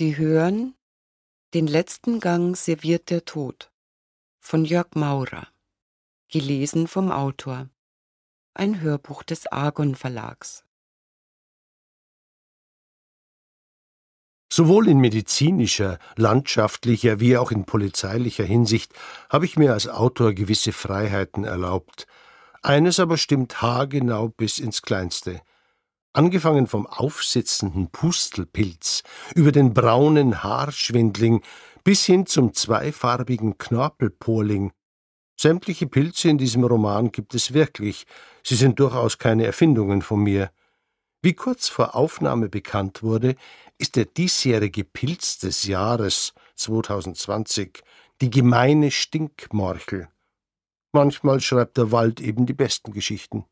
Sie hören Den letzten Gang serviert der Tod von Jörg Maurer, gelesen vom Autor, ein Hörbuch des Argon Verlags. Sowohl in medizinischer, landschaftlicher wie auch in polizeilicher Hinsicht habe ich mir als Autor gewisse Freiheiten erlaubt. Eines aber stimmt haargenau bis ins Kleinste. Angefangen vom aufsitzenden Pustelpilz, über den braunen Haarschwindling bis hin zum zweifarbigen Knorpelporling. Sämtliche Pilze in diesem Roman gibt es wirklich, sie sind durchaus keine Erfindungen von mir. Wie kurz vor Aufnahme bekannt wurde, ist der diesjährige Pilz des Jahres 2020 die gemeine Stinkmorchel. Manchmal schreibt der Wald eben die besten Geschichten.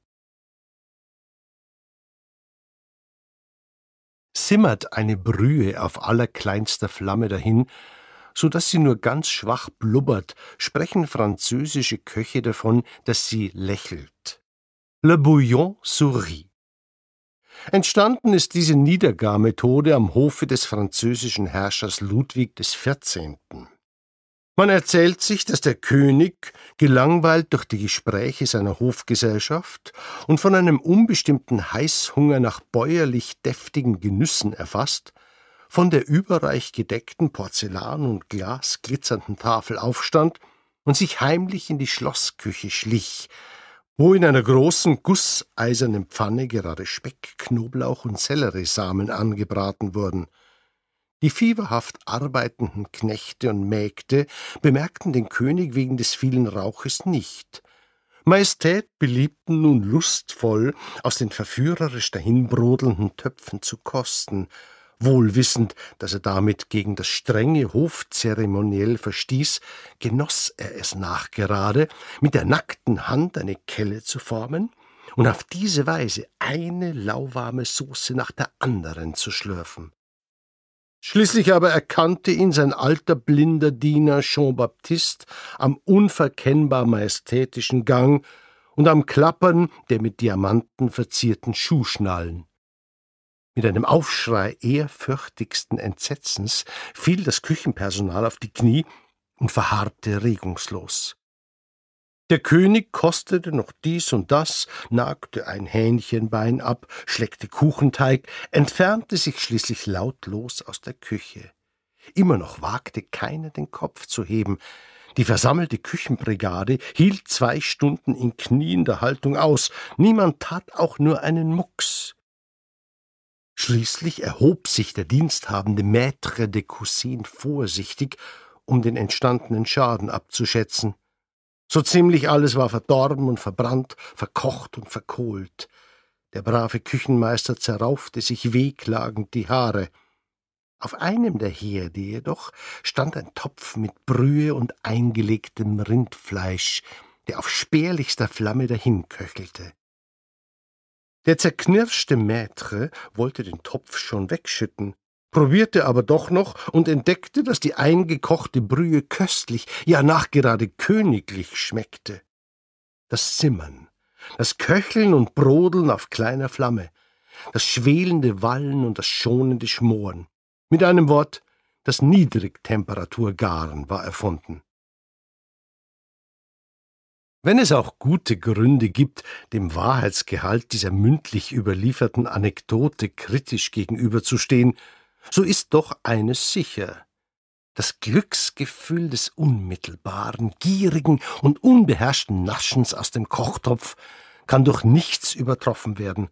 zimmert eine Brühe auf allerkleinster Flamme dahin, so dass sie nur ganz schwach blubbert, sprechen französische Köche davon, dass sie lächelt. Le Bouillon sourit. Entstanden ist diese Niedergarmethode am Hofe des französischen Herrschers Ludwig XIV. Man erzählt sich, dass der König, gelangweilt durch die Gespräche seiner Hofgesellschaft und von einem unbestimmten Heißhunger nach bäuerlich deftigen Genüssen erfasst, von der überreich gedeckten Porzellan und Glas glitzernden Tafel aufstand und sich heimlich in die Schlossküche schlich, wo in einer großen gusseisernen Pfanne gerade Speck, Knoblauch und Selleriesamen angebraten wurden – die fieberhaft arbeitenden Knechte und Mägde bemerkten den König wegen des vielen Rauches nicht. Majestät beliebten nun lustvoll, aus den verführerisch dahinbrodelnden Töpfen zu kosten, wohl wissend, dass er damit gegen das strenge Hofzeremoniell verstieß, genoss er es nachgerade, mit der nackten Hand eine Kelle zu formen und auf diese Weise eine lauwarme Soße nach der anderen zu schlürfen. Schließlich aber erkannte ihn sein alter blinder Diener Jean-Baptiste am unverkennbar majestätischen Gang und am Klappern der mit Diamanten verzierten Schuhschnallen. Mit einem Aufschrei ehrfürchtigsten Entsetzens fiel das Küchenpersonal auf die Knie und verharrte regungslos. Der König kostete noch dies und das, nagte ein Hähnchenbein ab, schleckte Kuchenteig, entfernte sich schließlich lautlos aus der Küche. Immer noch wagte keiner den Kopf zu heben. Die versammelte Küchenbrigade hielt zwei Stunden in kniender Haltung aus. Niemand tat auch nur einen Mucks. Schließlich erhob sich der diensthabende Maître de Cousin vorsichtig, um den entstandenen Schaden abzuschätzen. So ziemlich alles war verdorben und verbrannt, verkocht und verkohlt. Der brave Küchenmeister zerraufte sich wehklagend die Haare. Auf einem der Herde jedoch stand ein Topf mit Brühe und eingelegtem Rindfleisch, der auf spärlichster Flamme dahinköchelte. Der zerknirschte Maitre wollte den Topf schon wegschütten, probierte aber doch noch und entdeckte, dass die eingekochte Brühe köstlich, ja nachgerade königlich schmeckte. Das Zimmern, das Köcheln und Brodeln auf kleiner Flamme, das schwelende Wallen und das schonende Schmoren. Mit einem Wort, das Niedrigtemperaturgaren war erfunden. Wenn es auch gute Gründe gibt, dem Wahrheitsgehalt dieser mündlich überlieferten Anekdote kritisch gegenüberzustehen, so ist doch eines sicher. Das Glücksgefühl des unmittelbaren, gierigen und unbeherrschten Naschens aus dem Kochtopf kann durch nichts übertroffen werden,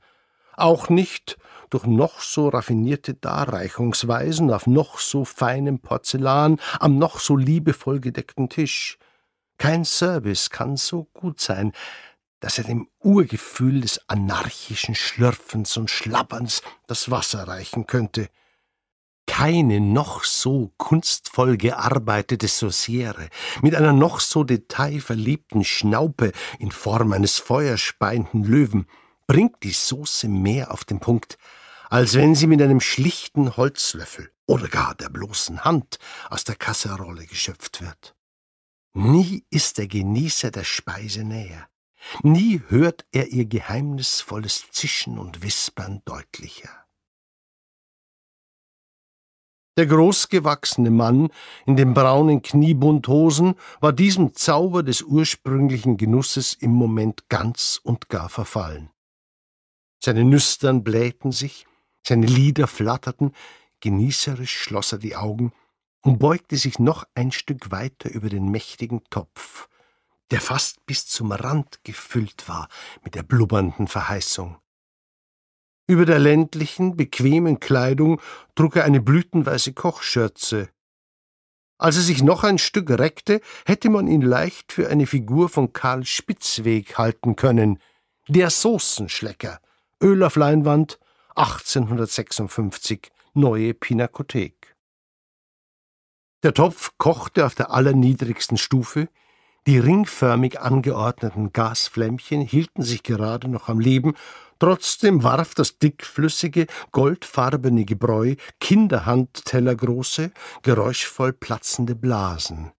auch nicht durch noch so raffinierte Darreichungsweisen auf noch so feinem Porzellan am noch so liebevoll gedeckten Tisch. Kein Service kann so gut sein, dass er dem Urgefühl des anarchischen Schlürfens und Schlabberns das Wasser reichen könnte keine noch so kunstvoll gearbeitete Sauciere mit einer noch so detailverliebten Schnaupe in Form eines feuerspeienden Löwen bringt die Soße mehr auf den Punkt, als wenn sie mit einem schlichten Holzlöffel oder gar der bloßen Hand aus der Kasserolle geschöpft wird. Nie ist der Genießer der Speise näher, nie hört er ihr geheimnisvolles Zischen und Wispern deutlicher. Der großgewachsene Mann in den braunen Kniebundhosen war diesem Zauber des ursprünglichen Genusses im Moment ganz und gar verfallen. Seine Nüstern blähten sich, seine Lider flatterten, genießerisch schloss er die Augen und beugte sich noch ein Stück weiter über den mächtigen Topf, der fast bis zum Rand gefüllt war mit der blubbernden Verheißung. Über der ländlichen, bequemen Kleidung trug er eine blütenweiße Kochschürze. Als er sich noch ein Stück reckte, hätte man ihn leicht für eine Figur von Karl Spitzweg halten können. Der Soßenschlecker, Öl auf Leinwand, 1856, neue Pinakothek. Der Topf kochte auf der allerniedrigsten Stufe, die ringförmig angeordneten Gasflämmchen hielten sich gerade noch am Leben, trotzdem warf das dickflüssige, goldfarbene Gebräu kinderhandtellergroße, geräuschvoll platzende Blasen.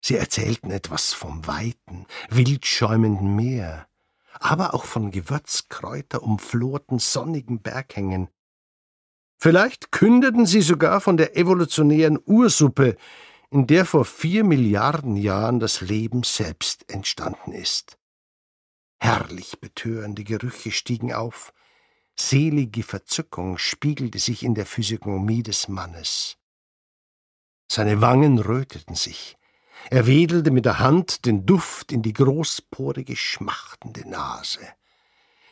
Sie erzählten etwas vom weiten, wildschäumenden Meer, aber auch von Gewürzkräuter umflorten sonnigen Berghängen. Vielleicht kündeten sie sogar von der evolutionären Ursuppe, in der vor vier Milliarden Jahren das Leben selbst entstanden ist. Herrlich betörende Gerüche stiegen auf, selige Verzückung spiegelte sich in der Physiognomie des Mannes. Seine Wangen röteten sich, er wedelte mit der Hand den Duft in die großporige, schmachtende Nase.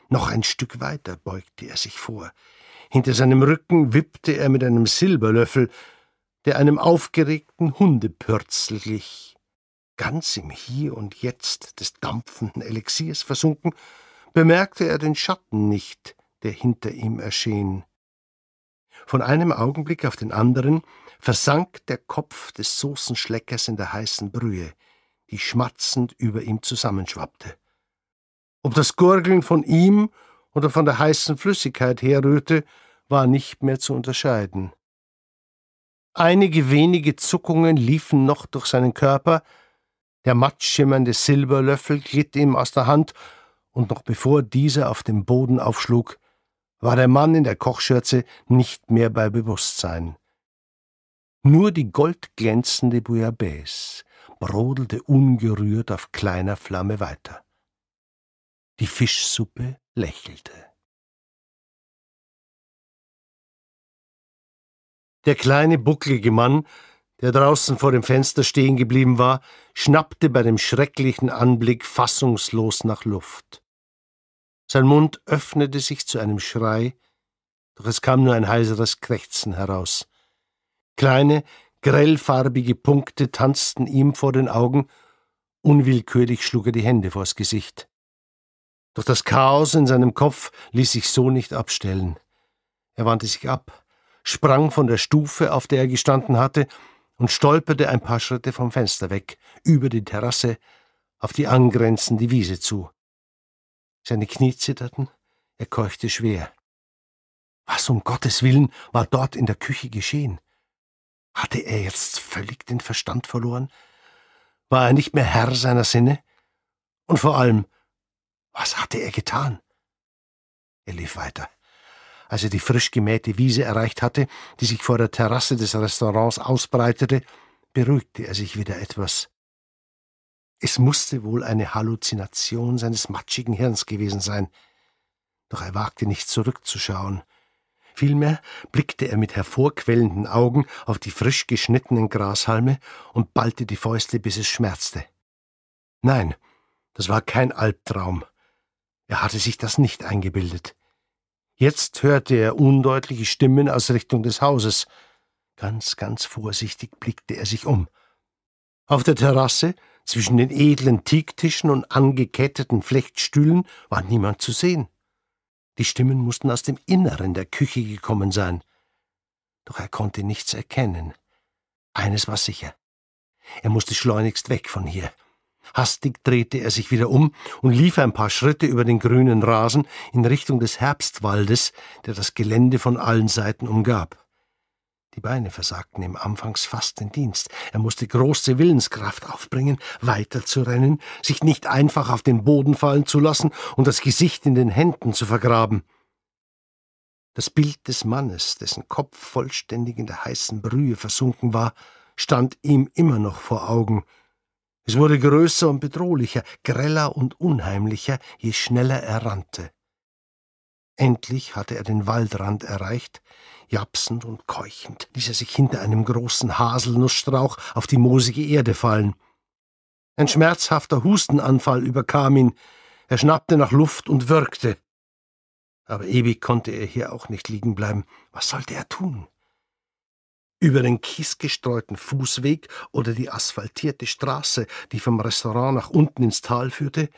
Noch ein Stück weiter beugte er sich vor, hinter seinem Rücken wippte er mit einem Silberlöffel der einem aufgeregten Hundepürzel glich. Ganz im Hier und Jetzt des dampfenden Elixiers versunken, bemerkte er den Schatten nicht, der hinter ihm erschien. Von einem Augenblick auf den anderen versank der Kopf des Soßenschleckers in der heißen Brühe, die schmatzend über ihm zusammenschwappte. Ob das Gurgeln von ihm oder von der heißen Flüssigkeit herrührte, war nicht mehr zu unterscheiden. Einige wenige Zuckungen liefen noch durch seinen Körper, der matt schimmernde Silberlöffel glitt ihm aus der Hand, und noch bevor dieser auf dem Boden aufschlug, war der Mann in der Kochschürze nicht mehr bei Bewusstsein. Nur die goldglänzende Bouillabaisse brodelte ungerührt auf kleiner Flamme weiter. Die Fischsuppe lächelte. Der kleine, bucklige Mann, der draußen vor dem Fenster stehen geblieben war, schnappte bei dem schrecklichen Anblick fassungslos nach Luft. Sein Mund öffnete sich zu einem Schrei, doch es kam nur ein heiseres Krächzen heraus. Kleine, grellfarbige Punkte tanzten ihm vor den Augen, unwillkürlich schlug er die Hände vors Gesicht. Doch das Chaos in seinem Kopf ließ sich so nicht abstellen. Er wandte sich ab, sprang von der Stufe, auf der er gestanden hatte, und stolperte ein paar Schritte vom Fenster weg, über die Terrasse, auf die angrenzende Wiese zu. Seine Knie zitterten, er keuchte schwer. Was um Gottes Willen war dort in der Küche geschehen? Hatte er jetzt völlig den Verstand verloren? War er nicht mehr Herr seiner Sinne? Und vor allem, was hatte er getan? Er lief weiter als er die frisch gemähte Wiese erreicht hatte, die sich vor der Terrasse des Restaurants ausbreitete, beruhigte er sich wieder etwas. Es musste wohl eine Halluzination seines matschigen Hirns gewesen sein, doch er wagte nicht zurückzuschauen. Vielmehr blickte er mit hervorquellenden Augen auf die frisch geschnittenen Grashalme und ballte die Fäuste, bis es schmerzte. Nein, das war kein Albtraum. Er hatte sich das nicht eingebildet. Jetzt hörte er undeutliche Stimmen aus Richtung des Hauses. Ganz, ganz vorsichtig blickte er sich um. Auf der Terrasse, zwischen den edlen Teaktischen und angeketteten Flechtstühlen, war niemand zu sehen. Die Stimmen mussten aus dem Inneren der Küche gekommen sein. Doch er konnte nichts erkennen. Eines war sicher. Er musste schleunigst weg von hier Hastig drehte er sich wieder um und lief ein paar Schritte über den grünen Rasen in Richtung des Herbstwaldes, der das Gelände von allen Seiten umgab. Die Beine versagten ihm anfangs fast den Dienst. Er musste große Willenskraft aufbringen, weiterzurennen, sich nicht einfach auf den Boden fallen zu lassen und das Gesicht in den Händen zu vergraben. Das Bild des Mannes, dessen Kopf vollständig in der heißen Brühe versunken war, stand ihm immer noch vor Augen, es wurde größer und bedrohlicher, greller und unheimlicher, je schneller er rannte. Endlich hatte er den Waldrand erreicht, japsend und keuchend ließ er sich hinter einem großen Haselnussstrauch auf die moosige Erde fallen. Ein schmerzhafter Hustenanfall überkam ihn, er schnappte nach Luft und würgte. Aber ewig konnte er hier auch nicht liegen bleiben. Was sollte er tun? über den kiesgestreuten Fußweg oder die asphaltierte Straße, die vom Restaurant nach unten ins Tal führte,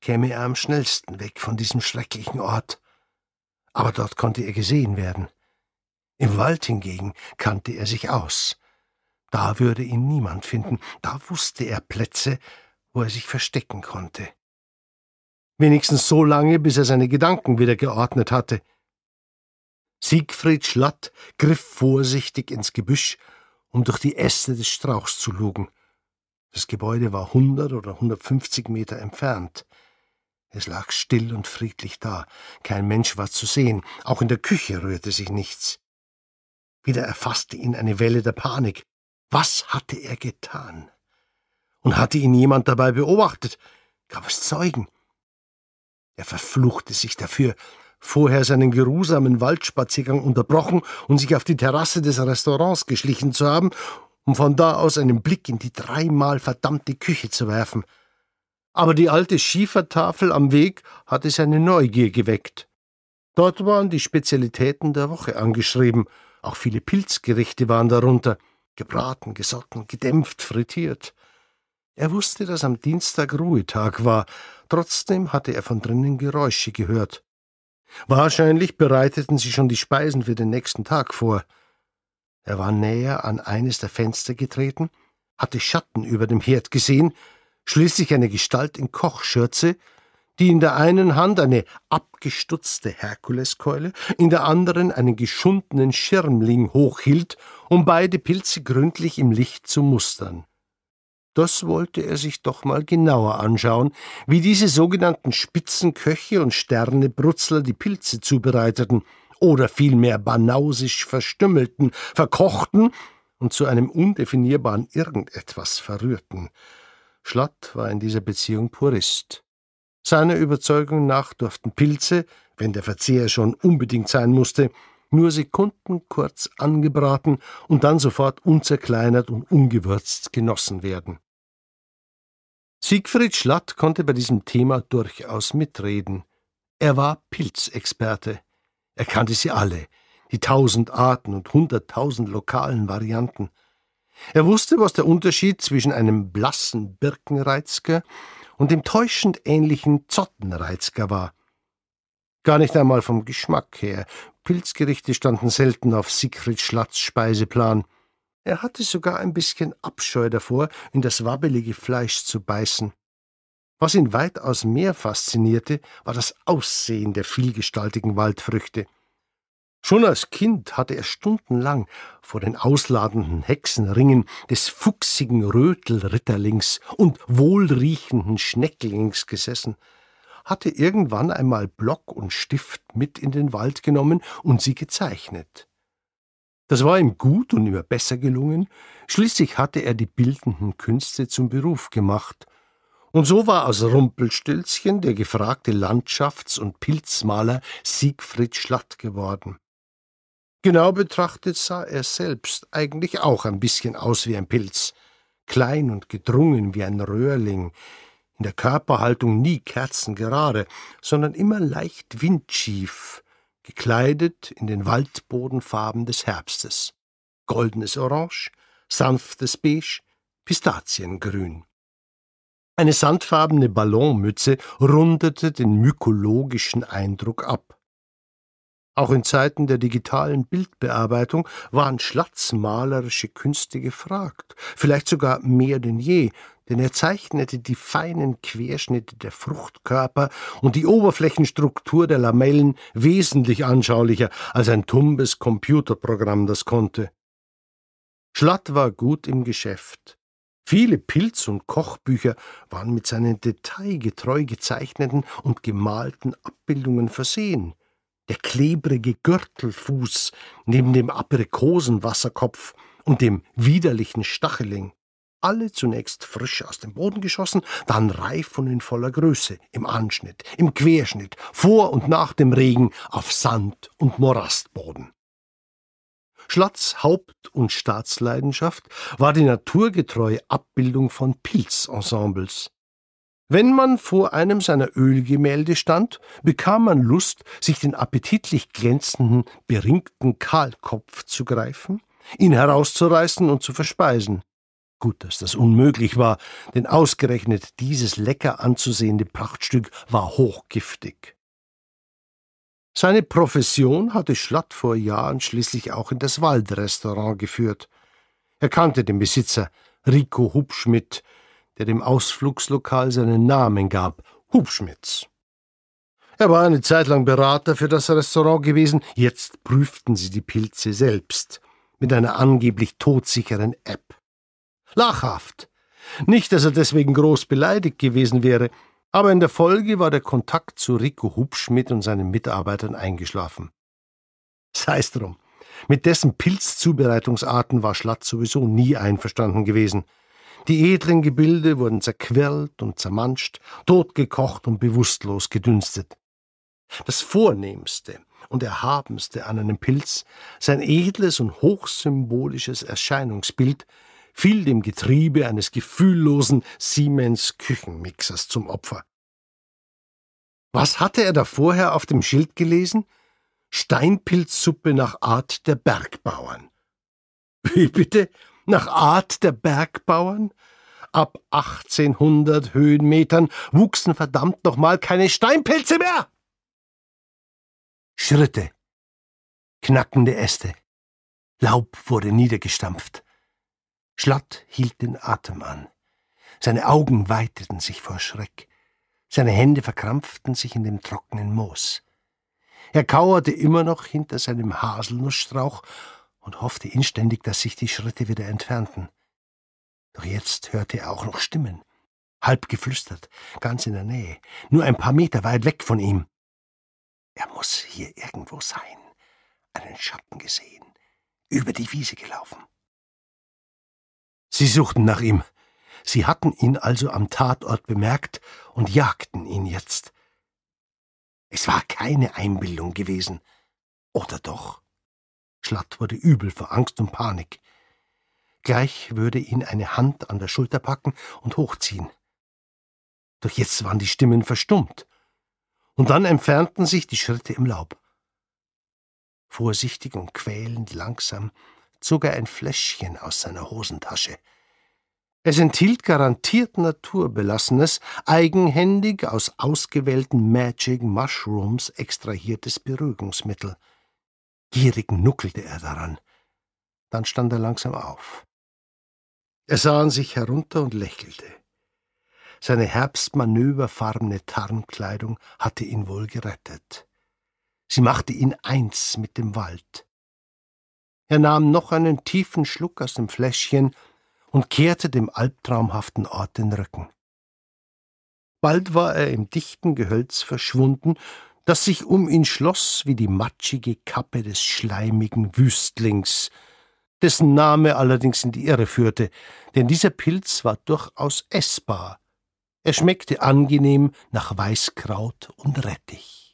käme er am schnellsten weg von diesem schrecklichen Ort. Aber dort konnte er gesehen werden. Im Wald hingegen kannte er sich aus. Da würde ihn niemand finden, da wusste er Plätze, wo er sich verstecken konnte. Wenigstens so lange, bis er seine Gedanken wieder geordnet hatte. Siegfried Schlatt griff vorsichtig ins Gebüsch, um durch die Äste des Strauchs zu lugen. Das Gebäude war 100 oder 150 Meter entfernt. Es lag still und friedlich da. Kein Mensch war zu sehen. Auch in der Küche rührte sich nichts. Wieder erfasste ihn eine Welle der Panik. Was hatte er getan? Und hatte ihn jemand dabei beobachtet? Gab es Zeugen? Er verfluchte sich dafür, vorher seinen geruhsamen Waldspaziergang unterbrochen und sich auf die Terrasse des Restaurants geschlichen zu haben, um von da aus einen Blick in die dreimal verdammte Küche zu werfen. Aber die alte Schiefertafel am Weg hatte seine Neugier geweckt. Dort waren die Spezialitäten der Woche angeschrieben, auch viele Pilzgerichte waren darunter, gebraten, gesotten, gedämpft, frittiert. Er wusste, dass am Dienstag Ruhetag war, trotzdem hatte er von drinnen Geräusche gehört. Wahrscheinlich bereiteten sie schon die Speisen für den nächsten Tag vor. Er war näher an eines der Fenster getreten, hatte Schatten über dem Herd gesehen, schließlich eine Gestalt in Kochschürze, die in der einen Hand eine abgestutzte Herkuleskeule, in der anderen einen geschundenen Schirmling hochhielt, um beide Pilze gründlich im Licht zu mustern das wollte er sich doch mal genauer anschauen, wie diese sogenannten Spitzenköche und Sternebrutzler die Pilze zubereiteten oder vielmehr banausisch verstümmelten, verkochten und zu einem undefinierbaren irgendetwas verrührten. Schlatt war in dieser Beziehung Purist. Seiner Überzeugung nach durften Pilze, wenn der Verzehr schon unbedingt sein musste, nur Sekunden kurz angebraten und dann sofort unzerkleinert und ungewürzt genossen werden. Siegfried Schlatt konnte bei diesem Thema durchaus mitreden. Er war Pilzexperte. Er kannte sie alle, die tausend Arten und hunderttausend lokalen Varianten. Er wusste, was der Unterschied zwischen einem blassen Birkenreizger und dem täuschend ähnlichen Zottenreizger war. Gar nicht einmal vom Geschmack her. Pilzgerichte standen selten auf Siegfried Schlatts Speiseplan. Er hatte sogar ein bisschen Abscheu davor, in das wabbelige Fleisch zu beißen. Was ihn weitaus mehr faszinierte, war das Aussehen der vielgestaltigen Waldfrüchte. Schon als Kind hatte er stundenlang vor den ausladenden Hexenringen des fuchsigen Rötelritterlings und wohlriechenden Schnecklings gesessen, hatte irgendwann einmal Block und Stift mit in den Wald genommen und sie gezeichnet. Das war ihm gut und immer besser gelungen, schließlich hatte er die bildenden Künste zum Beruf gemacht, und so war aus Rumpelstilzchen der gefragte Landschafts- und Pilzmaler Siegfried Schlatt geworden. Genau betrachtet sah er selbst eigentlich auch ein bisschen aus wie ein Pilz, klein und gedrungen wie ein Röhrling, in der Körperhaltung nie kerzengerade, sondern immer leicht windschief, gekleidet in den Waldbodenfarben des Herbstes. Goldenes Orange, sanftes Beige, Pistaziengrün. Eine sandfarbene Ballonmütze rundete den mykologischen Eindruck ab. Auch in Zeiten der digitalen Bildbearbeitung waren schlatzmalerische Künste gefragt, vielleicht sogar mehr denn je, denn er zeichnete die feinen Querschnitte der Fruchtkörper und die Oberflächenstruktur der Lamellen wesentlich anschaulicher als ein tumbes Computerprogramm das konnte. Schlatt war gut im Geschäft. Viele Pilz- und Kochbücher waren mit seinen detailgetreu gezeichneten und gemalten Abbildungen versehen der klebrige Gürtelfuß neben dem Aprikosenwasserkopf und dem widerlichen Stacheling, alle zunächst frisch aus dem Boden geschossen, dann reif und in voller Größe, im Anschnitt, im Querschnitt, vor und nach dem Regen auf Sand- und Morastboden. Schlatz Haupt- und Staatsleidenschaft war die naturgetreue Abbildung von Pilzensembles, wenn man vor einem seiner Ölgemälde stand, bekam man Lust, sich den appetitlich glänzenden, beringten Kahlkopf zu greifen, ihn herauszureißen und zu verspeisen. Gut, dass das unmöglich war, denn ausgerechnet dieses lecker anzusehende Prachtstück war hochgiftig. Seine Profession hatte Schlatt vor Jahren schließlich auch in das Waldrestaurant geführt. Er kannte den Besitzer, Rico Hubschmidt, der dem Ausflugslokal seinen Namen gab, Hubschmitz. Er war eine Zeit lang Berater für das Restaurant gewesen, jetzt prüften sie die Pilze selbst mit einer angeblich todsicheren App. Lachhaft. Nicht, dass er deswegen groß beleidigt gewesen wäre, aber in der Folge war der Kontakt zu Rico Hubschmidt und seinen Mitarbeitern eingeschlafen. Sei's drum. Mit dessen Pilzzubereitungsarten war Schlatt sowieso nie einverstanden gewesen – die edlen Gebilde wurden zerquirlt und zermanscht, totgekocht und bewusstlos gedünstet. Das Vornehmste und Erhabenste an einem Pilz, sein edles und hochsymbolisches Erscheinungsbild, fiel dem Getriebe eines gefühllosen Siemens Küchenmixers zum Opfer. Was hatte er da vorher auf dem Schild gelesen? Steinpilzsuppe nach Art der Bergbauern. Wie bitte? nach Art der Bergbauern? Ab 1800 Höhenmetern wuchsen verdammt nochmal keine Steinpilze mehr! Schritte, knackende Äste, Laub wurde niedergestampft. Schlatt hielt den Atem an. Seine Augen weiteten sich vor Schreck. Seine Hände verkrampften sich in dem trockenen Moos. Er kauerte immer noch hinter seinem Haselnussstrauch und hoffte inständig, dass sich die Schritte wieder entfernten. Doch jetzt hörte er auch noch Stimmen, halb geflüstert, ganz in der Nähe, nur ein paar Meter weit weg von ihm. Er muss hier irgendwo sein, einen Schatten gesehen, über die Wiese gelaufen. Sie suchten nach ihm. Sie hatten ihn also am Tatort bemerkt und jagten ihn jetzt. Es war keine Einbildung gewesen. Oder doch? Schlatt wurde übel vor Angst und Panik. Gleich würde ihn eine Hand an der Schulter packen und hochziehen. Doch jetzt waren die Stimmen verstummt. Und dann entfernten sich die Schritte im Laub. Vorsichtig und quälend langsam zog er ein Fläschchen aus seiner Hosentasche. Es enthielt garantiert naturbelassenes, eigenhändig aus ausgewählten Magic Mushrooms extrahiertes Beruhigungsmittel – Gierig nuckelte er daran. Dann stand er langsam auf. Er sah an sich herunter und lächelte. Seine herbstmanöverfarbene Tarnkleidung hatte ihn wohl gerettet. Sie machte ihn eins mit dem Wald. Er nahm noch einen tiefen Schluck aus dem Fläschchen und kehrte dem albtraumhaften Ort den Rücken. Bald war er im dichten Gehölz verschwunden, das sich um ihn schloss wie die matschige Kappe des schleimigen Wüstlings, dessen Name allerdings in die Irre führte, denn dieser Pilz war durchaus essbar. Er schmeckte angenehm nach Weißkraut und Rettich.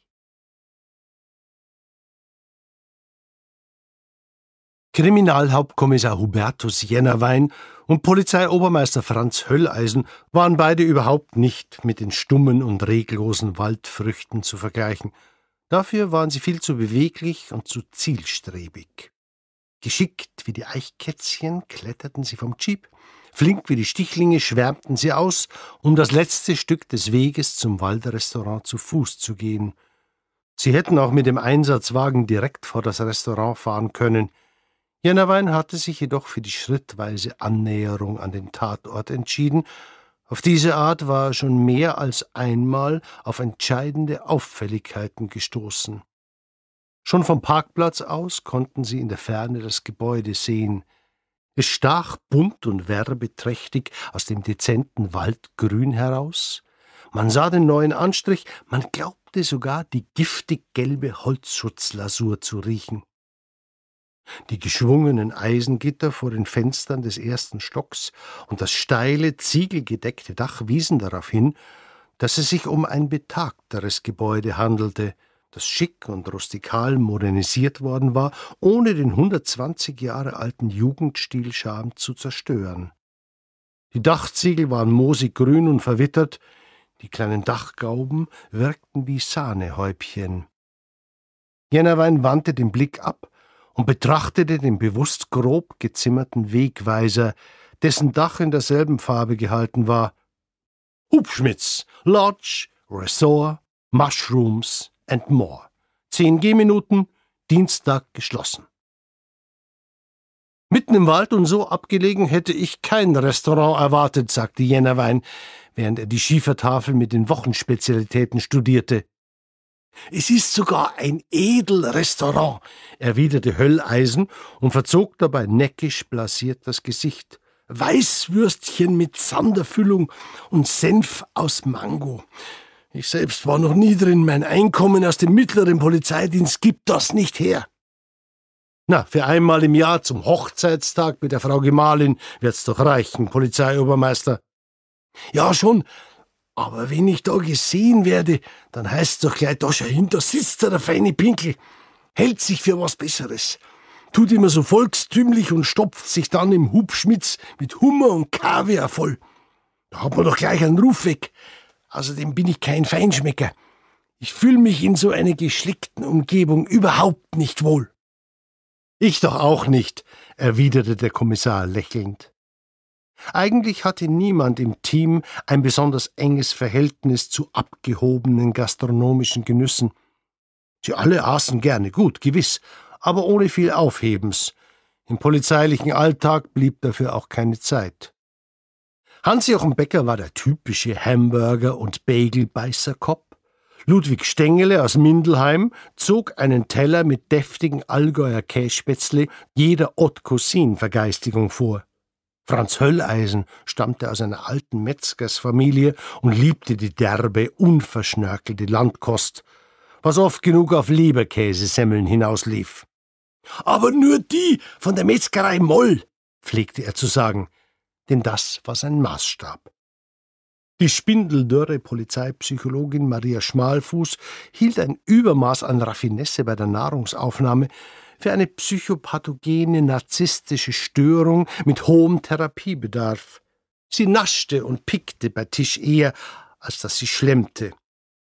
Kriminalhauptkommissar Hubertus Jennerwein und Polizeiobermeister Franz Hölleisen waren beide überhaupt nicht mit den stummen und reglosen Waldfrüchten zu vergleichen. Dafür waren sie viel zu beweglich und zu zielstrebig. Geschickt wie die Eichkätzchen kletterten sie vom Jeep, flink wie die Stichlinge schwärmten sie aus, um das letzte Stück des Weges zum Waldrestaurant zu Fuß zu gehen. Sie hätten auch mit dem Einsatzwagen direkt vor das Restaurant fahren können – Jennerwein hatte sich jedoch für die schrittweise Annäherung an den Tatort entschieden. Auf diese Art war er schon mehr als einmal auf entscheidende Auffälligkeiten gestoßen. Schon vom Parkplatz aus konnten sie in der Ferne das Gebäude sehen. Es stach bunt und werbeträchtig aus dem dezenten Waldgrün heraus. Man sah den neuen Anstrich, man glaubte sogar, die giftig gelbe Holzschutzlasur zu riechen. Die geschwungenen Eisengitter vor den Fenstern des ersten Stocks und das steile, ziegelgedeckte Dach wiesen darauf hin, dass es sich um ein betagteres Gebäude handelte, das schick und rustikal modernisiert worden war, ohne den 120 Jahre alten Jugendstilscham zu zerstören. Die Dachziegel waren moosig-grün und verwittert, die kleinen Dachgauben wirkten wie Sahnehäubchen. Jennerwein wandte den Blick ab und betrachtete den bewusst grob gezimmerten Wegweiser, dessen Dach in derselben Farbe gehalten war. Hubschmitz, Lodge, Resort, Mushrooms and more. 10 Gehminuten, Dienstag geschlossen. Mitten im Wald und so abgelegen hätte ich kein Restaurant erwartet, sagte Jennerwein, während er die Schiefertafel mit den Wochenspezialitäten studierte. Es ist sogar ein Edelrestaurant, erwiderte Hölleisen und verzog dabei neckisch blasiert das Gesicht. Weißwürstchen mit Sanderfüllung und Senf aus Mango. Ich selbst war noch nie drin, mein Einkommen aus dem mittleren Polizeidienst gibt das nicht her. Na, für einmal im Jahr zum Hochzeitstag mit der Frau Gemahlin wird's doch reichen, Polizeiobermeister. Ja, schon, aber wenn ich da gesehen werde, dann heißt's doch gleich, da schau hin, da sitzt da der feine Pinkel, hält sich für was Besseres, tut immer so volkstümlich und stopft sich dann im Hubschmitz mit Hummer und Kaviar voll. Da hat man doch gleich einen Ruf weg. Außerdem bin ich kein Feinschmecker. Ich fühle mich in so einer geschlickten Umgebung überhaupt nicht wohl. Ich doch auch nicht, erwiderte der Kommissar lächelnd. Eigentlich hatte niemand im Team ein besonders enges Verhältnis zu abgehobenen gastronomischen Genüssen. Sie alle aßen gerne gut, gewiss, aber ohne viel Aufhebens. Im polizeilichen Alltag blieb dafür auch keine Zeit. Hans-Jochen Becker war der typische Hamburger- und Bagelbeißerkopf. Ludwig Stengele aus Mindelheim zog einen Teller mit deftigen Allgäuer Kässpätzle jeder ott cousin vergeistigung vor. Franz Hölleisen stammte aus einer alten Metzgersfamilie und liebte die derbe, unverschnörkelte Landkost, was oft genug auf Leberkäsesemmeln hinauslief. Aber nur die von der Metzgerei Moll, pflegte er zu sagen, denn das war sein Maßstab. Die spindeldürre Polizeipsychologin Maria Schmalfuß hielt ein Übermaß an Raffinesse bei der Nahrungsaufnahme für eine psychopathogene narzisstische Störung mit hohem Therapiebedarf. Sie naschte und pickte bei Tisch eher, als dass sie schlemmte.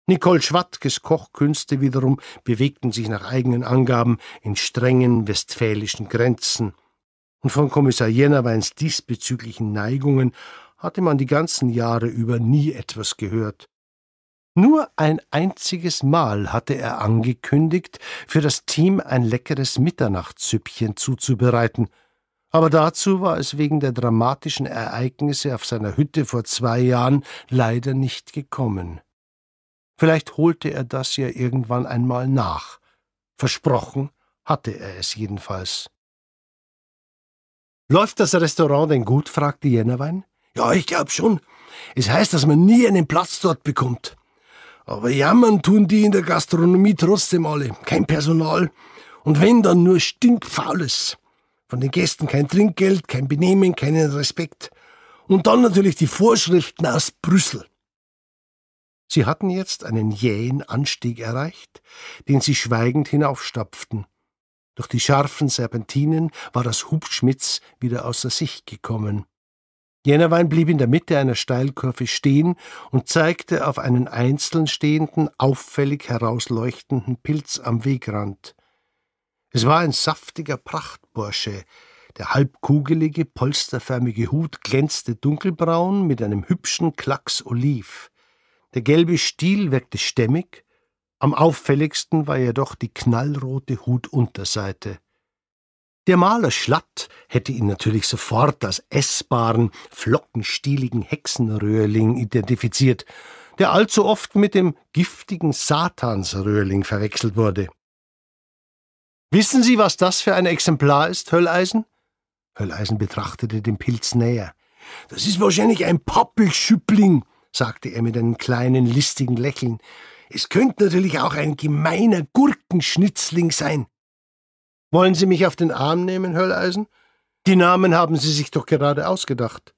Nicole Schwatkes Kochkünste wiederum bewegten sich nach eigenen Angaben in strengen westfälischen Grenzen. Und von Kommissar Jennerweins diesbezüglichen Neigungen hatte man die ganzen Jahre über nie etwas gehört. Nur ein einziges Mal hatte er angekündigt, für das Team ein leckeres Mitternachtssüppchen zuzubereiten, aber dazu war es wegen der dramatischen Ereignisse auf seiner Hütte vor zwei Jahren leider nicht gekommen. Vielleicht holte er das ja irgendwann einmal nach. Versprochen hatte er es jedenfalls. Läuft das Restaurant denn gut? fragte Jennerwein. Ja, ich glaub schon. Es heißt, dass man nie einen Platz dort bekommt. Aber jammern tun die in der Gastronomie trotzdem alle. Kein Personal. Und wenn dann nur stinkfaules. Von den Gästen kein Trinkgeld, kein Benehmen, keinen Respekt. Und dann natürlich die Vorschriften aus Brüssel. Sie hatten jetzt einen jähen Anstieg erreicht, den sie schweigend hinaufstapften. Durch die scharfen Serpentinen war das Hubschmitz wieder außer Sicht gekommen. Jenerwein blieb in der Mitte einer Steilkurve stehen und zeigte auf einen einzeln stehenden, auffällig herausleuchtenden Pilz am Wegrand. Es war ein saftiger Prachtbursche. Der halbkugelige, polsterförmige Hut glänzte dunkelbraun mit einem hübschen Klacks Oliv. Der gelbe Stiel wirkte stämmig, am auffälligsten war jedoch die knallrote Hutunterseite. Der Maler Schlatt hätte ihn natürlich sofort als essbaren, flockenstieligen Hexenröhrling identifiziert, der allzu oft mit dem giftigen Satansröhrling verwechselt wurde. Wissen Sie, was das für ein Exemplar ist, Hölleisen? Hölleisen betrachtete den Pilz näher. Das ist wahrscheinlich ein Pappelschüppling, sagte er mit einem kleinen, listigen Lächeln. Es könnte natürlich auch ein gemeiner Gurkenschnitzling sein. Wollen Sie mich auf den Arm nehmen, Hölleisen? Die Namen haben Sie sich doch gerade ausgedacht.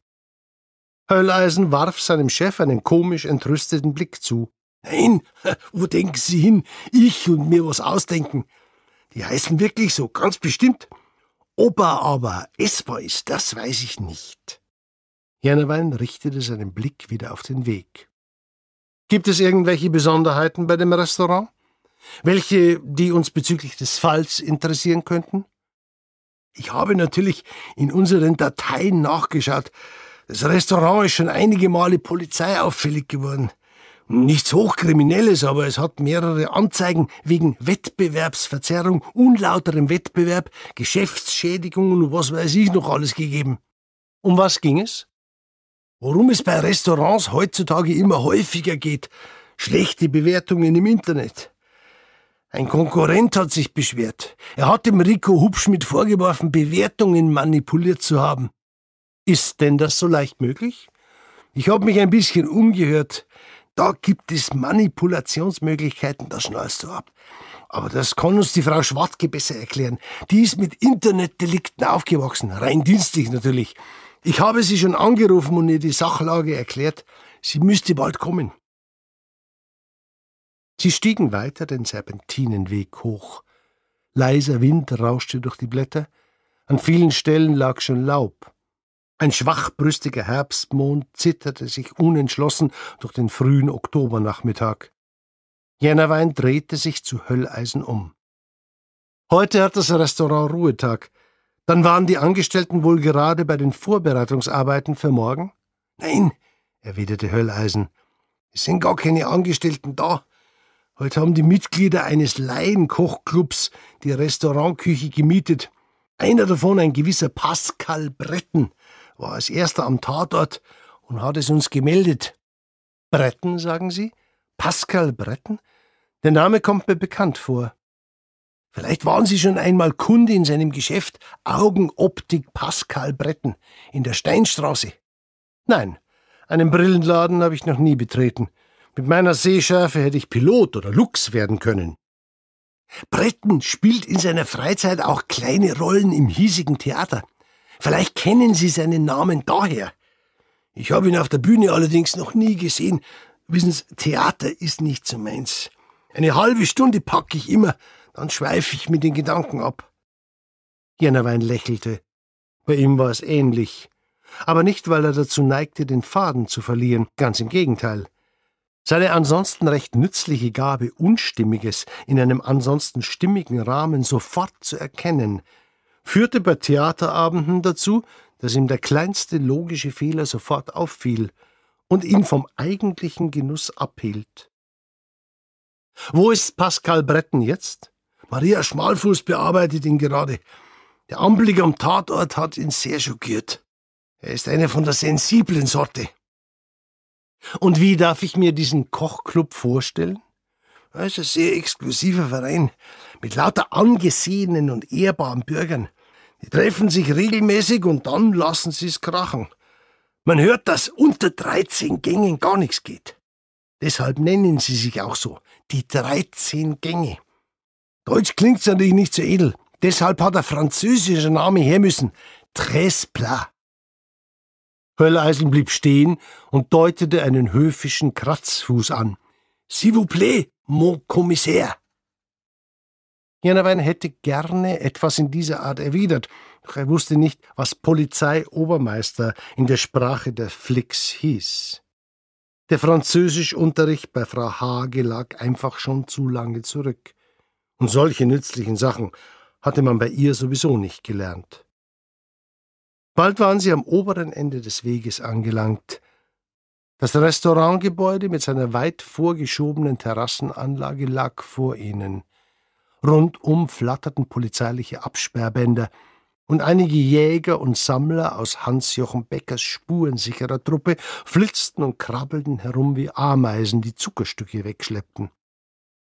Hölleisen warf seinem Chef einen komisch entrüsteten Blick zu. Nein, wo denken Sie hin? Ich und mir was ausdenken. Die heißen wirklich so, ganz bestimmt. Ob er aber essbar ist, das weiß ich nicht. Jennewein richtete seinen Blick wieder auf den Weg. Gibt es irgendwelche Besonderheiten bei dem Restaurant? Welche, die uns bezüglich des Falls interessieren könnten? Ich habe natürlich in unseren Dateien nachgeschaut. Das Restaurant ist schon einige Male polizeiauffällig geworden. Nichts Hochkriminelles, aber es hat mehrere Anzeigen wegen Wettbewerbsverzerrung, unlauterem Wettbewerb, Geschäftsschädigung und was weiß ich noch alles gegeben. Um was ging es? Worum es bei Restaurants heutzutage immer häufiger geht, schlechte Bewertungen im Internet. Ein Konkurrent hat sich beschwert. Er hat dem Rico Hubschmidt vorgeworfen, Bewertungen manipuliert zu haben. Ist denn das so leicht möglich? Ich habe mich ein bisschen umgehört. Da gibt es Manipulationsmöglichkeiten, das schnallst du ab. Aber das kann uns die Frau Schwartke besser erklären. Die ist mit Internetdelikten aufgewachsen, rein dienstlich natürlich. Ich habe sie schon angerufen und ihr die Sachlage erklärt. Sie müsste bald kommen. Sie stiegen weiter den Serpentinenweg hoch. Leiser Wind rauschte durch die Blätter, an vielen Stellen lag schon Laub. Ein schwachbrüstiger Herbstmond zitterte sich unentschlossen durch den frühen Oktobernachmittag. Jännerwein drehte sich zu Hölleisen um. Heute hat das Restaurant Ruhetag. Dann waren die Angestellten wohl gerade bei den Vorbereitungsarbeiten für morgen? Nein, erwiderte Hölleisen. Es sind gar keine Angestellten da. Heute haben die Mitglieder eines Laienkochclubs die Restaurantküche gemietet. Einer davon, ein gewisser Pascal Bretten, war als erster am Tatort und hat es uns gemeldet. Bretten, sagen Sie? Pascal Bretten? Der Name kommt mir bekannt vor. Vielleicht waren Sie schon einmal Kunde in seinem Geschäft Augenoptik Pascal Bretten in der Steinstraße. Nein, einen Brillenladen habe ich noch nie betreten. Mit meiner Sehschärfe hätte ich Pilot oder Lux werden können. Bretten spielt in seiner Freizeit auch kleine Rollen im hiesigen Theater. Vielleicht kennen Sie seinen Namen daher. Ich habe ihn auf der Bühne allerdings noch nie gesehen. Wissen Sie, Theater ist nicht so meins. Eine halbe Stunde packe ich immer, dann schweife ich mit den Gedanken ab. Jennerwein lächelte. Bei ihm war es ähnlich. Aber nicht, weil er dazu neigte, den Faden zu verlieren, ganz im Gegenteil. Seine ansonsten recht nützliche Gabe, Unstimmiges in einem ansonsten stimmigen Rahmen sofort zu erkennen, führte bei Theaterabenden dazu, dass ihm der kleinste logische Fehler sofort auffiel und ihn vom eigentlichen Genuss abhielt. Wo ist Pascal Bretten jetzt? Maria Schmalfuß bearbeitet ihn gerade. Der Anblick am Tatort hat ihn sehr schockiert. Er ist einer von der sensiblen Sorte. Und wie darf ich mir diesen Kochclub vorstellen? Es ist ein sehr exklusiver Verein mit lauter angesehenen und ehrbaren Bürgern. Die treffen sich regelmäßig und dann lassen sie es krachen. Man hört, dass unter 13 Gängen gar nichts geht. Deshalb nennen sie sich auch so, die 13 Gänge. Deutsch klingt's natürlich nicht so edel. Deshalb hat der französische Name her müssen, Tres Plats. Hölleisen blieb stehen und deutete einen höfischen Kratzfuß an. S'il vous plaît, mon commissaire! Jenerwein hätte gerne etwas in dieser Art erwidert, doch er wusste nicht, was Polizeiobermeister in der Sprache der Flicks hieß. Der Französischunterricht bei Frau Hage lag einfach schon zu lange zurück. Und solche nützlichen Sachen hatte man bei ihr sowieso nicht gelernt. Bald waren sie am oberen Ende des Weges angelangt. Das Restaurantgebäude mit seiner weit vorgeschobenen Terrassenanlage lag vor ihnen. Rundum flatterten polizeiliche Absperrbänder, und einige Jäger und Sammler aus Hans-Jochen Beckers spurensicherer Truppe flitzten und krabbelten herum wie Ameisen, die Zuckerstücke wegschleppten.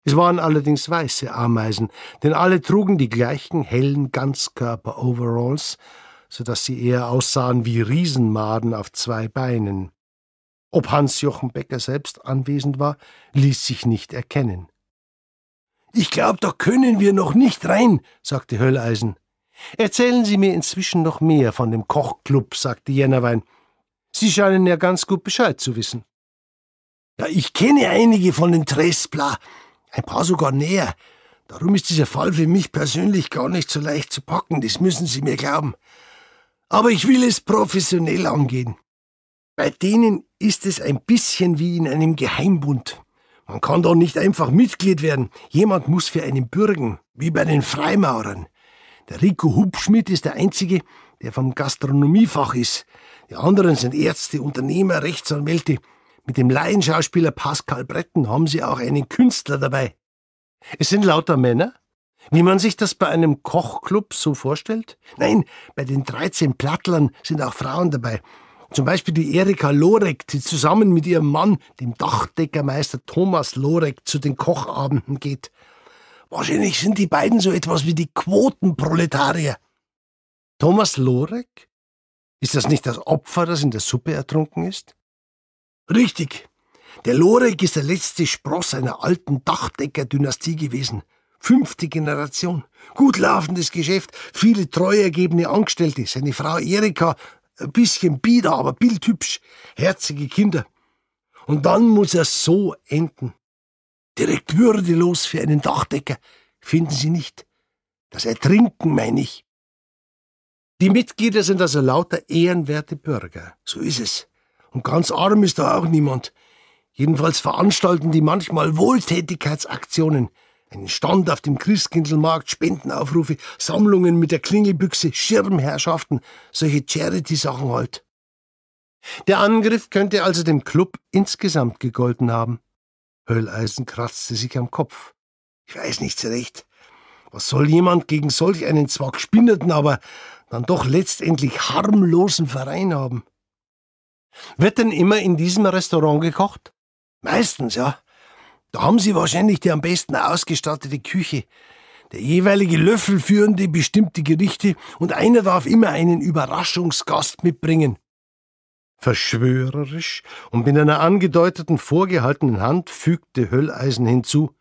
Es waren allerdings weiße Ameisen, denn alle trugen die gleichen hellen Ganzkörper-Overalls, so dass sie eher aussahen wie Riesenmaden auf zwei Beinen. Ob Hans-Jochen Becker selbst anwesend war, ließ sich nicht erkennen. Ich glaube, da können wir noch nicht rein, sagte Hölleisen. Erzählen Sie mir inzwischen noch mehr von dem Kochclub, sagte Jennerwein. Sie scheinen ja ganz gut Bescheid zu wissen. Ja, ich kenne einige von den Trespla, ein paar sogar näher. Darum ist dieser Fall für mich persönlich gar nicht so leicht zu packen, das müssen Sie mir glauben. Aber ich will es professionell angehen. Bei denen ist es ein bisschen wie in einem Geheimbund. Man kann da nicht einfach Mitglied werden. Jemand muss für einen bürgen, wie bei den Freimaurern. Der Rico Hubschmidt ist der Einzige, der vom Gastronomiefach ist. Die anderen sind Ärzte, Unternehmer, Rechtsanwälte. Mit dem Laienschauspieler Pascal Bretten haben sie auch einen Künstler dabei. Es sind lauter Männer, wie man sich das bei einem Kochclub so vorstellt? Nein, bei den 13 Plattlern sind auch Frauen dabei. Zum Beispiel die Erika Lorek, die zusammen mit ihrem Mann, dem Dachdeckermeister Thomas Lorek, zu den Kochabenden geht. Wahrscheinlich sind die beiden so etwas wie die Quotenproletarier. Thomas Lorek? Ist das nicht das Opfer, das in der Suppe ertrunken ist? Richtig. Der Lorek ist der letzte Spross einer alten Dachdecker-Dynastie gewesen. Fünfte Generation. Gut laufendes Geschäft, viele treu ergebene Angestellte. Seine Frau Erika, ein bisschen bieder, aber bildhübsch, herzige Kinder. Und dann muss er so enden. Direkt würdelos für einen Dachdecker, finden Sie nicht. Das Ertrinken, meine ich. Die Mitglieder sind also lauter ehrenwerte Bürger. So ist es. Und ganz arm ist da auch niemand. Jedenfalls veranstalten die manchmal Wohltätigkeitsaktionen einen Stand auf dem Christkindlmarkt, Spendenaufrufe, Sammlungen mit der Klingelbüchse, Schirmherrschaften, solche Charity-Sachen halt. Der Angriff könnte also dem Club insgesamt gegolten haben. Hölleisen kratzte sich am Kopf. Ich weiß nicht so recht. Was soll jemand gegen solch einen zwar gespinnerten, aber dann doch letztendlich harmlosen Verein haben? Wird denn immer in diesem Restaurant gekocht? Meistens, ja. Da haben Sie wahrscheinlich die am besten ausgestattete Küche. Der jeweilige Löffelführende bestimmt die Gerichte und einer darf immer einen Überraschungsgast mitbringen. Verschwörerisch und mit einer angedeuteten vorgehaltenen Hand fügte Hölleisen hinzu.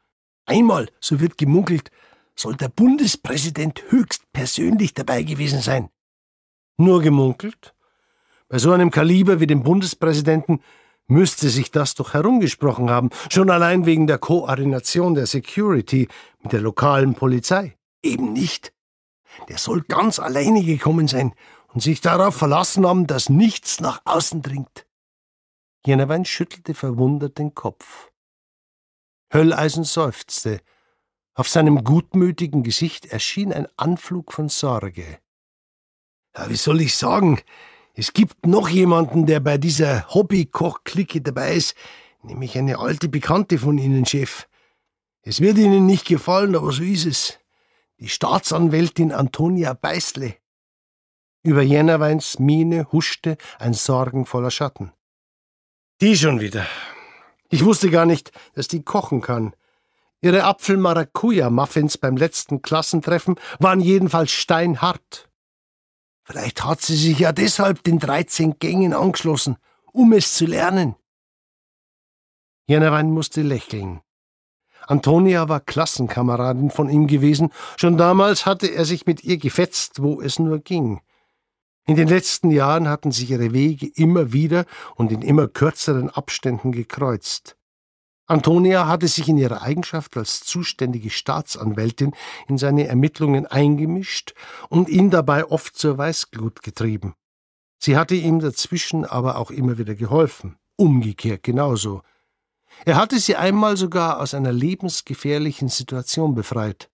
Einmal, so wird gemunkelt, soll der Bundespräsident höchstpersönlich dabei gewesen sein. Nur gemunkelt? Bei so einem Kaliber wie dem Bundespräsidenten müsste sich das doch herumgesprochen haben, schon allein wegen der Koordination der Security mit der lokalen Polizei. Eben nicht. Der soll ganz alleine gekommen sein und sich darauf verlassen haben, dass nichts nach außen dringt. Jenewein schüttelte verwundert den Kopf. Hölleisen seufzte. Auf seinem gutmütigen Gesicht erschien ein Anflug von Sorge. Ja, wie soll ich sagen? Es gibt noch jemanden, der bei dieser hobby koch clique dabei ist, nämlich eine alte Bekannte von Ihnen, Chef. Es wird Ihnen nicht gefallen, aber so ist es. Die Staatsanwältin Antonia Beißle. Über Jännerweins Miene huschte ein sorgenvoller Schatten. Die schon wieder. Ich wusste gar nicht, dass die kochen kann. Ihre Apfel-Maracuja-Muffins beim letzten Klassentreffen waren jedenfalls steinhart. Vielleicht hat sie sich ja deshalb den 13 Gängen angeschlossen, um es zu lernen. Janerwein musste lächeln. Antonia war Klassenkameradin von ihm gewesen, schon damals hatte er sich mit ihr gefetzt, wo es nur ging. In den letzten Jahren hatten sich ihre Wege immer wieder und in immer kürzeren Abständen gekreuzt. Antonia hatte sich in ihrer Eigenschaft als zuständige Staatsanwältin in seine Ermittlungen eingemischt und ihn dabei oft zur Weißglut getrieben. Sie hatte ihm dazwischen aber auch immer wieder geholfen, umgekehrt genauso. Er hatte sie einmal sogar aus einer lebensgefährlichen Situation befreit.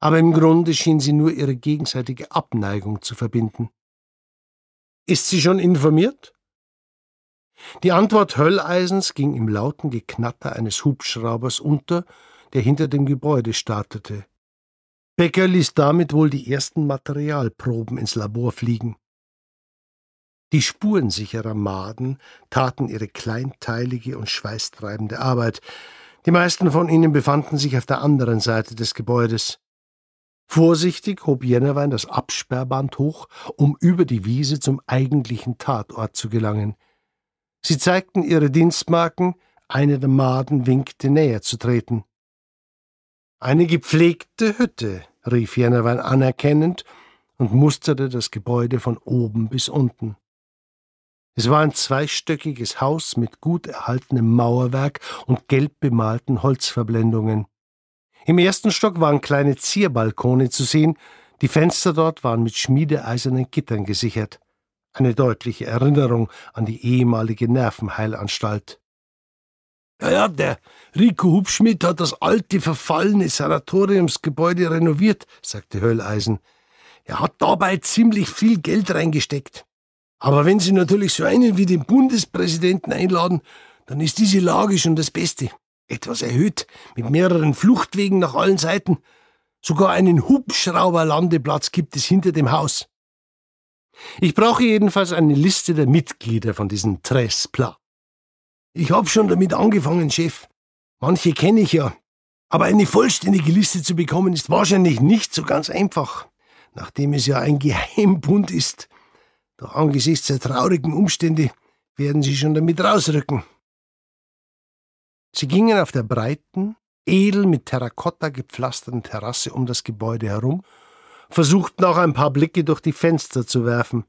Aber im Grunde schien sie nur ihre gegenseitige Abneigung zu verbinden. Ist sie schon informiert? Die Antwort Hölleisens ging im lauten Geknatter eines Hubschraubers unter, der hinter dem Gebäude startete. Becker ließ damit wohl die ersten Materialproben ins Labor fliegen. Die Spuren sicherer Maden taten ihre kleinteilige und schweißtreibende Arbeit. Die meisten von ihnen befanden sich auf der anderen Seite des Gebäudes. Vorsichtig hob Jennerwein das Absperrband hoch, um über die Wiese zum eigentlichen Tatort zu gelangen – Sie zeigten ihre Dienstmarken, eine der Maden winkte näher zu treten. Eine gepflegte Hütte, rief Jennerwein anerkennend und musterte das Gebäude von oben bis unten. Es war ein zweistöckiges Haus mit gut erhaltenem Mauerwerk und gelb bemalten Holzverblendungen. Im ersten Stock waren kleine Zierbalkone zu sehen, die Fenster dort waren mit schmiedeeisernen Gittern gesichert. Eine deutliche Erinnerung an die ehemalige Nervenheilanstalt. Ja, ja, der Rico Hubschmidt hat das alte, verfallene Sanatoriumsgebäude renoviert, sagte Hölleisen. Er hat dabei ziemlich viel Geld reingesteckt. Aber wenn Sie natürlich so einen wie den Bundespräsidenten einladen, dann ist diese Lage schon das Beste. Etwas erhöht, mit mehreren Fluchtwegen nach allen Seiten. Sogar einen Hubschrauberlandeplatz gibt es hinter dem Haus. Ich brauche jedenfalls eine Liste der Mitglieder von diesen Tres Plats. Ich habe schon damit angefangen, Chef. Manche kenne ich ja. Aber eine vollständige Liste zu bekommen ist wahrscheinlich nicht so ganz einfach, nachdem es ja ein Geheimbund ist. Doch angesichts der traurigen Umstände werden sie schon damit rausrücken. Sie gingen auf der breiten, edel mit Terrakotta gepflasterten Terrasse um das Gebäude herum versuchten auch ein paar Blicke durch die Fenster zu werfen.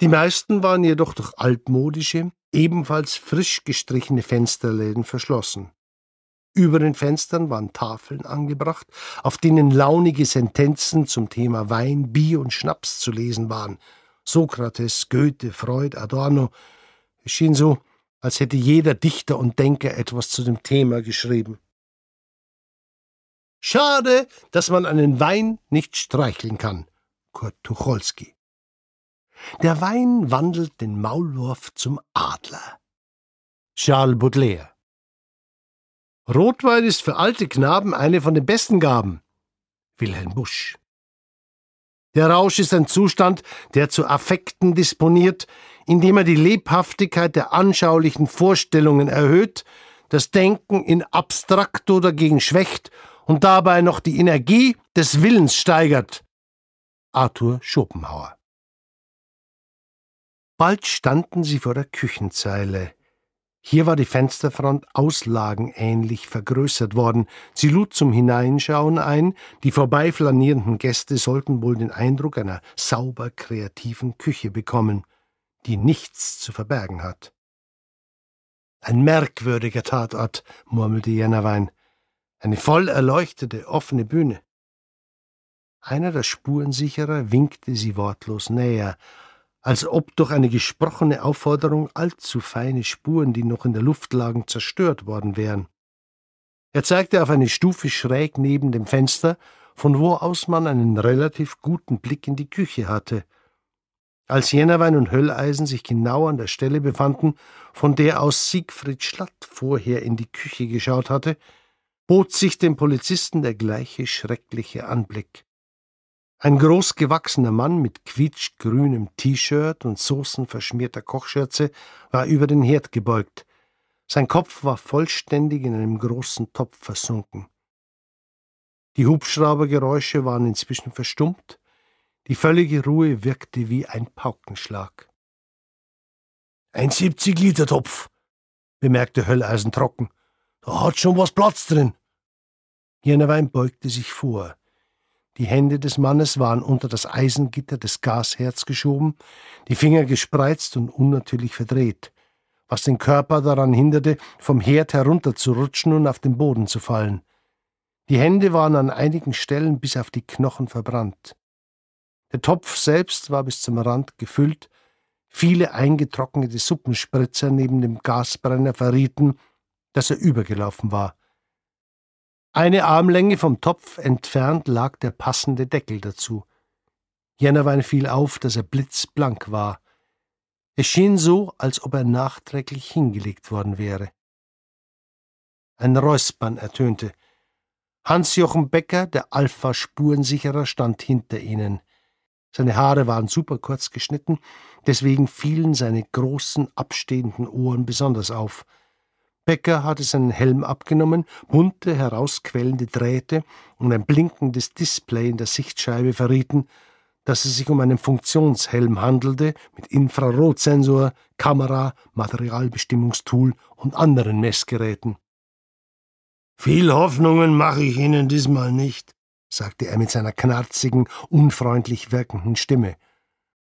Die meisten waren jedoch durch altmodische, ebenfalls frisch gestrichene Fensterläden verschlossen. Über den Fenstern waren Tafeln angebracht, auf denen launige Sentenzen zum Thema Wein, Bier und Schnaps zu lesen waren. Sokrates, Goethe, Freud, Adorno. Es schien so, als hätte jeder Dichter und Denker etwas zu dem Thema geschrieben. Schade, dass man einen Wein nicht streicheln kann. Kurt Tucholsky. Der Wein wandelt den Maulwurf zum Adler. Charles Baudelaire. Rotwein ist für alte Knaben eine von den besten Gaben. Wilhelm Busch. Der Rausch ist ein Zustand, der zu Affekten disponiert, indem er die Lebhaftigkeit der anschaulichen Vorstellungen erhöht, das Denken in Abstrakto dagegen gegen schwächt und dabei noch die Energie des Willens steigert. Arthur Schopenhauer. Bald standen sie vor der Küchenzeile. Hier war die Fensterfront auslagenähnlich vergrößert worden. Sie lud zum Hineinschauen ein. Die vorbeiflanierenden Gäste sollten wohl den Eindruck einer sauber kreativen Küche bekommen, die nichts zu verbergen hat. Ein merkwürdiger Tatort, murmelte Jennerwein. Eine voll erleuchtete, offene Bühne. Einer der Spurensicherer winkte sie wortlos näher, als ob durch eine gesprochene Aufforderung allzu feine Spuren, die noch in der Luft lagen, zerstört worden wären. Er zeigte auf eine Stufe schräg neben dem Fenster, von wo aus man einen relativ guten Blick in die Küche hatte. Als Jännerwein und Hölleisen sich genau an der Stelle befanden, von der aus Siegfried Schlatt vorher in die Küche geschaut hatte, bot sich dem Polizisten der gleiche schreckliche Anblick. Ein großgewachsener Mann mit quietschgrünem T-Shirt und soßenverschmierter Kochschürze war über den Herd gebeugt. Sein Kopf war vollständig in einem großen Topf versunken. Die Hubschraubergeräusche waren inzwischen verstummt, die völlige Ruhe wirkte wie ein Paukenschlag. Ein 70-Liter-Topf, bemerkte Hölleisen trocken. Da hat schon was Platz drin. Hirnwein beugte sich vor. Die Hände des Mannes waren unter das Eisengitter des Gasherds geschoben, die Finger gespreizt und unnatürlich verdreht, was den Körper daran hinderte, vom Herd herunterzurutschen und auf den Boden zu fallen. Die Hände waren an einigen Stellen bis auf die Knochen verbrannt. Der Topf selbst war bis zum Rand gefüllt, viele eingetrocknete Suppenspritzer neben dem Gasbrenner verrieten, dass er übergelaufen war. Eine Armlänge vom Topf entfernt lag der passende Deckel dazu. Jennerwein fiel auf, dass er blitzblank war. Es schien so, als ob er nachträglich hingelegt worden wäre. Ein Räuspern ertönte. Hans-Jochen Becker, der Alpha-Spurensicherer, stand hinter ihnen. Seine Haare waren superkurz geschnitten, deswegen fielen seine großen, abstehenden Ohren besonders auf. Becker hatte seinen Helm abgenommen, bunte, herausquellende Drähte und ein blinkendes Display in der Sichtscheibe verrieten, dass es sich um einen Funktionshelm handelte mit Infrarotsensor, Kamera, Materialbestimmungstool und anderen Messgeräten. Viel Hoffnungen mache ich Ihnen diesmal nicht, sagte er mit seiner knarzigen, unfreundlich wirkenden Stimme.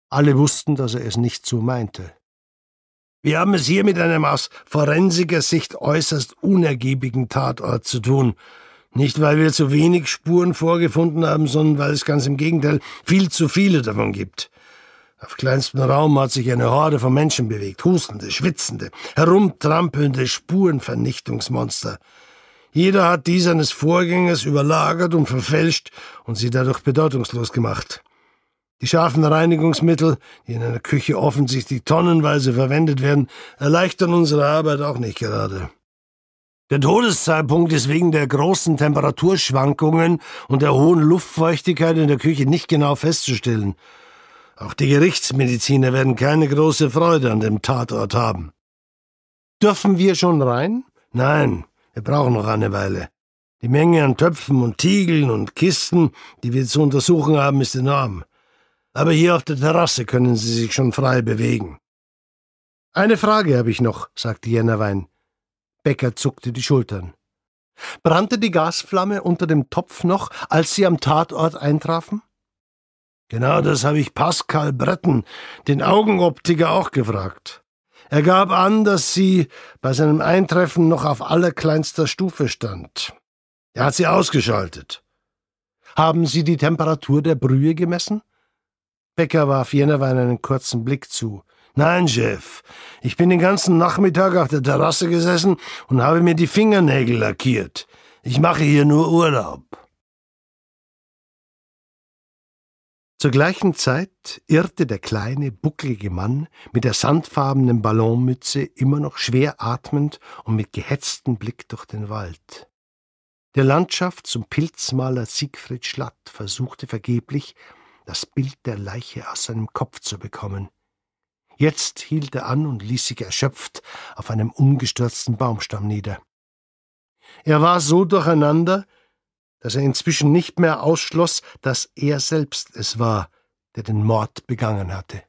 Alle wussten, dass er es nicht so meinte. Wir haben es hier mit einem aus forensiker Sicht äußerst unergiebigen Tatort zu tun. Nicht, weil wir zu wenig Spuren vorgefunden haben, sondern weil es ganz im Gegenteil viel zu viele davon gibt. Auf kleinstem Raum hat sich eine Horde von Menschen bewegt, hustende, schwitzende, herumtrampelnde Spurenvernichtungsmonster. Jeder hat die seines Vorgängers überlagert und verfälscht und sie dadurch bedeutungslos gemacht. Die scharfen Reinigungsmittel, die in einer Küche offensichtlich tonnenweise verwendet werden, erleichtern unsere Arbeit auch nicht gerade. Der Todeszeitpunkt ist wegen der großen Temperaturschwankungen und der hohen Luftfeuchtigkeit in der Küche nicht genau festzustellen. Auch die Gerichtsmediziner werden keine große Freude an dem Tatort haben. Dürfen wir schon rein? Nein, wir brauchen noch eine Weile. Die Menge an Töpfen und Tiegeln und Kisten, die wir zu untersuchen haben, ist enorm aber hier auf der Terrasse können Sie sich schon frei bewegen. Eine Frage habe ich noch, sagte Jennerwein. Becker zuckte die Schultern. Brannte die Gasflamme unter dem Topf noch, als Sie am Tatort eintrafen? Genau das habe ich Pascal Bretten, den Augenoptiker, auch gefragt. Er gab an, dass sie bei seinem Eintreffen noch auf allerkleinster Stufe stand. Er hat sie ausgeschaltet. Haben Sie die Temperatur der Brühe gemessen? Becker warf Jennewein einen kurzen Blick zu. Nein, Chef, ich bin den ganzen Nachmittag auf der Terrasse gesessen und habe mir die Fingernägel lackiert. Ich mache hier nur Urlaub. Zur gleichen Zeit irrte der kleine, bucklige Mann mit der sandfarbenen Ballonmütze immer noch schwer atmend und mit gehetztem Blick durch den Wald. Der Landschafts- und Pilzmaler Siegfried Schlatt versuchte vergeblich, das Bild der Leiche aus seinem Kopf zu bekommen. Jetzt hielt er an und ließ sich erschöpft auf einem umgestürzten Baumstamm nieder. Er war so durcheinander, dass er inzwischen nicht mehr ausschloss, dass er selbst es war, der den Mord begangen hatte.